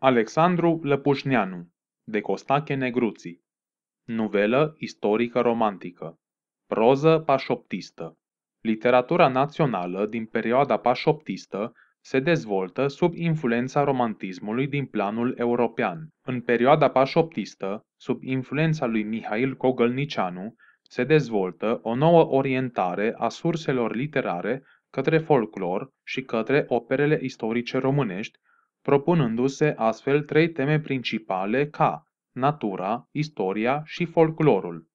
Alexandru Lăpușneanu de Costache Negruții Novelă istorică romantică Proză pașoptistă Literatura națională din perioada pașoptistă se dezvoltă sub influența romantismului din planul european. În perioada pașoptistă, sub influența lui Mihail Cogălnicianu, se dezvoltă o nouă orientare a surselor literare către folclor și către operele istorice românești propunându-se astfel trei teme principale ca natura, istoria și folclorul.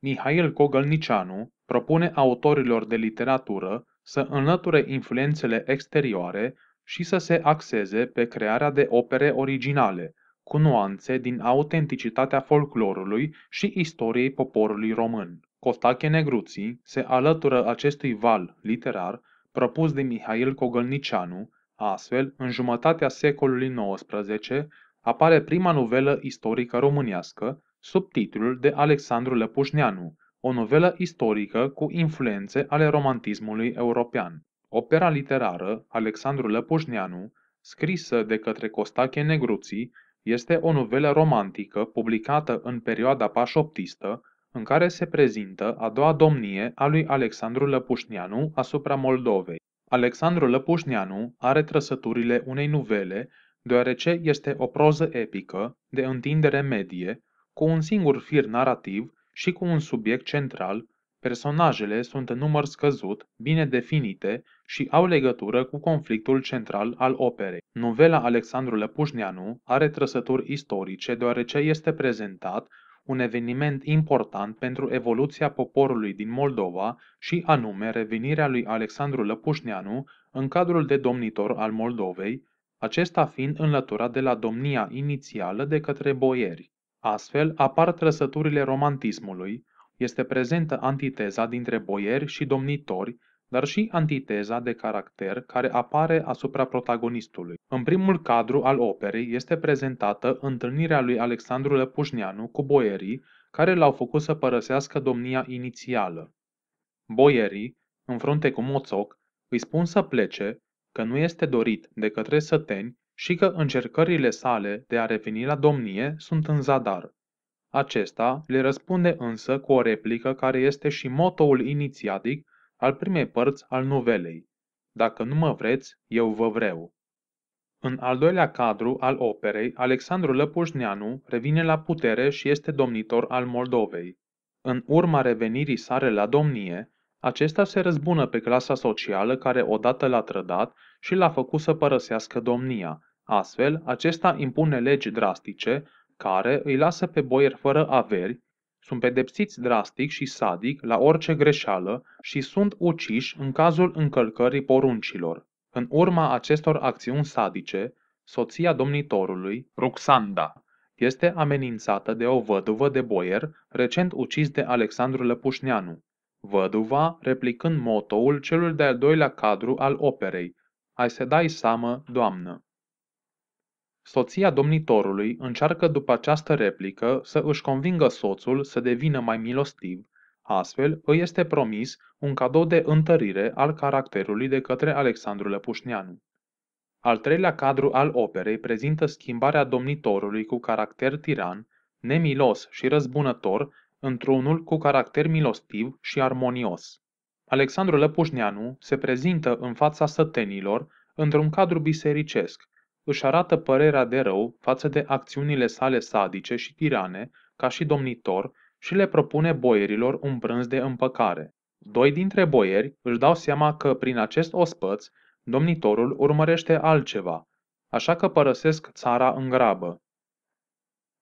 Mihail Kogălnicianu propune autorilor de literatură să înlăture influențele exterioare și să se axeze pe crearea de opere originale, cu nuanțe din autenticitatea folclorului și istoriei poporului român. Costache Negruții se alătură acestui val literar propus de Mihail Cogălnicianu, Astfel, în jumătatea secolului XIX apare prima novelă istorică românească sub titlul de Alexandru Lăpușneanu, o novelă istorică cu influențe ale romantismului european. Opera literară Alexandru Lăpușneanu, scrisă de către Costache Negruții, este o novelă romantică publicată în perioada pașoptistă, în care se prezintă a doua domnie a lui Alexandru Lăpușneanu asupra Moldovei. Alexandru Lăpușneanu are trăsăturile unei nuvele, deoarece este o proză epică, de întindere medie, cu un singur fir narrativ și cu un subiect central, personajele sunt în număr scăzut, bine definite și au legătură cu conflictul central al operei. Novela Alexandru Lăpușneanu are trăsături istorice deoarece este prezentat un eveniment important pentru evoluția poporului din Moldova și anume revenirea lui Alexandru Lăpușneanu în cadrul de domnitor al Moldovei, acesta fiind înlăturat de la domnia inițială de către boieri. Astfel apar trăsăturile romantismului, este prezentă antiteza dintre boieri și domnitori, dar și antiteza de caracter care apare asupra protagonistului. În primul cadru al operei este prezentată întâlnirea lui Alexandru Lăpușneanu cu boierii care l-au făcut să părăsească domnia inițială. Boierii, în frunte cu Moțoc, îi spun să plece, că nu este dorit de către săteni și că încercările sale de a reveni la domnie sunt în zadar. Acesta le răspunde însă cu o replică care este și motoul inițiatic al primei părți al novelei. Dacă nu mă vreți, eu vă vreau. În al doilea cadru al operei, Alexandru Lăpușneanu revine la putere și este domnitor al Moldovei. În urma revenirii sare la domnie, acesta se răzbună pe clasa socială care odată l-a trădat și l-a făcut să părăsească domnia. Astfel, acesta impune legi drastice care îi lasă pe boier fără averi, sunt pedepsiți drastic și sadic la orice greșeală și sunt uciși în cazul încălcării poruncilor. În urma acestor acțiuni sadice, soția domnitorului, Ruxanda, este amenințată de o văduvă de boier recent ucis de Alexandru Lăpușneanu. Văduva replicând motoul celui de-al doilea cadru al operei, Ai se dai samă, doamnă. Soția domnitorului încearcă după această replică să își convingă soțul să devină mai milostiv, astfel îi este promis un cadou de întărire al caracterului de către Alexandru Lăpușneanu. Al treilea cadru al operei prezintă schimbarea domnitorului cu caracter tiran, nemilos și răzbunător într-unul cu caracter milostiv și armonios. Alexandru Lăpușneanu se prezintă în fața sătenilor într-un cadru bisericesc, își arată părerea de rău față de acțiunile sale sadice și tirane, ca și domnitor, și le propune boierilor un prânz de împăcare. Doi dintre boieri își dau seama că prin acest ospăț, domnitorul urmărește altceva, așa că părăsesc țara în grabă.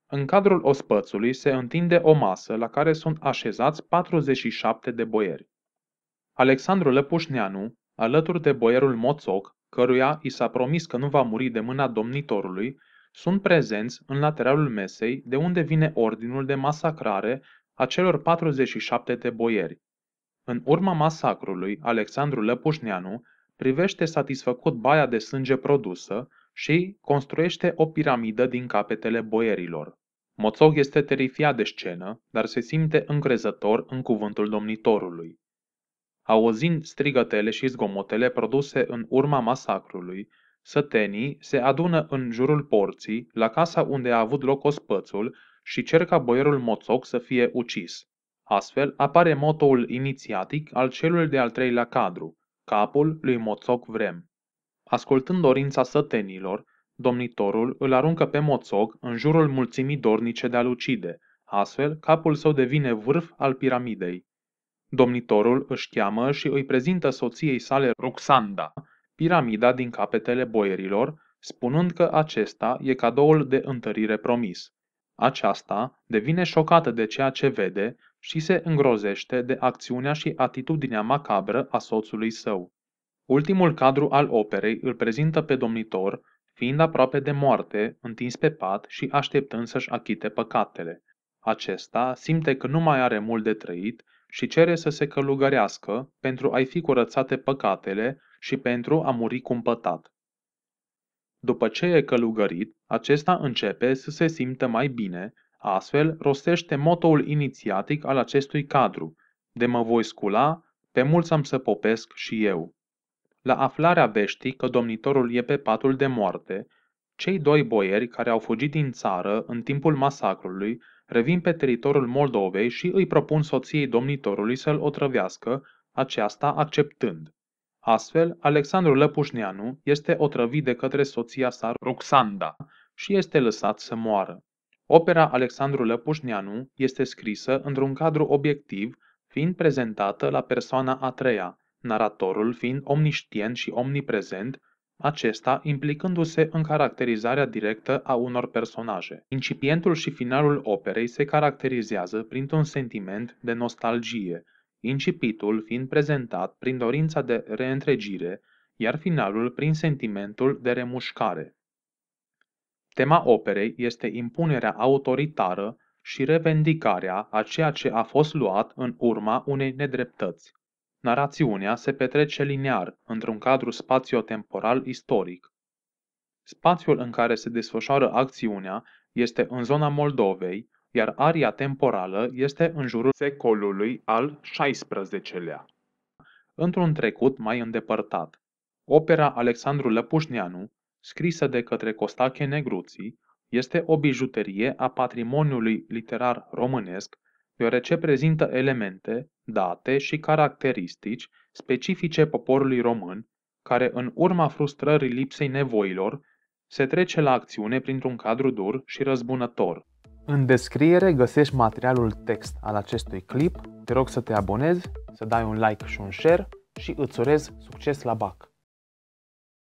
În cadrul ospățului se întinde o masă la care sunt așezați 47 de boieri. Alexandru Lăpușneanu, alături de boierul Moțoc, căruia i s-a promis că nu va muri de mâna domnitorului, sunt prezenți în lateralul mesei de unde vine ordinul de masacrare a celor 47 de boieri. În urma masacrului, Alexandru Lăpușneanu privește satisfăcut baia de sânge produsă și construiește o piramidă din capetele boierilor. Moțoc este terifiat de scenă, dar se simte încrezător în cuvântul domnitorului. Auzind strigătele și zgomotele produse în urma masacrului, sătenii se adună în jurul porții, la casa unde a avut loc ospățul și cer ca boierul Moțoc să fie ucis. Astfel apare motoul inițiatic al celui de-al treilea cadru, capul lui Moțoc Vrem. Ascultând dorința sătenilor, domnitorul îl aruncă pe Moțoc în jurul mulțimii dornice de a-l ucide, astfel capul său devine vârf al piramidei. Domnitorul își cheamă și îi prezintă soției sale Roxanda, piramida din capetele boierilor, spunând că acesta e cadoul de întărire promis. Aceasta devine șocată de ceea ce vede și se îngrozește de acțiunea și atitudinea macabră a soțului său. Ultimul cadru al operei îl prezintă pe domnitor, fiind aproape de moarte, întins pe pat și așteptând să-și achite păcatele. Acesta simte că nu mai are mult de trăit și cere să se călugărească pentru a-i fi curățate păcatele și pentru a muri cumpătat. După ce e călugărit, acesta începe să se simtă mai bine, astfel rostește motoul inițiatic al acestui cadru, de mă voi scula, pe mulți am să popesc și eu. La aflarea veștii că domnitorul e pe patul de moarte, cei doi boieri care au fugit din țară în timpul masacrului revin pe teritoriul Moldovei și îi propun soției domnitorului să-l otrăvească, aceasta acceptând. Astfel, Alexandru Lăpușneanu este otrăvit de către soția sa Roxanda și este lăsat să moară. Opera Alexandru Lăpușneanu este scrisă într-un cadru obiectiv, fiind prezentată la persoana a treia, naratorul fiind omniștient și omniprezent acesta implicându-se în caracterizarea directă a unor personaje. Incipientul și finalul operei se caracterizează printr-un sentiment de nostalgie, incipitul fiind prezentat prin dorința de reîntregire, iar finalul prin sentimentul de remușcare. Tema operei este impunerea autoritară și revendicarea a ceea ce a fost luat în urma unei nedreptăți. Narațiunea se petrece linear într-un cadru spațiotemporal istoric. Spațiul în care se desfășoară acțiunea este în zona Moldovei, iar aria temporală este în jurul secolului al XVI-lea. Într-un trecut mai îndepărtat, opera Alexandru Lăpușneanu, scrisă de către Costache Negruții, este o bijuterie a patrimoniului literar românesc deoarece prezintă elemente, date și caracteristici specifice poporului român, care în urma frustrării lipsei nevoilor, se trece la acțiune printr-un cadru dur și răzbunător. În descriere găsești materialul text al acestui clip, te rog să te abonezi, să dai un like și un share și îți urez succes la BAC!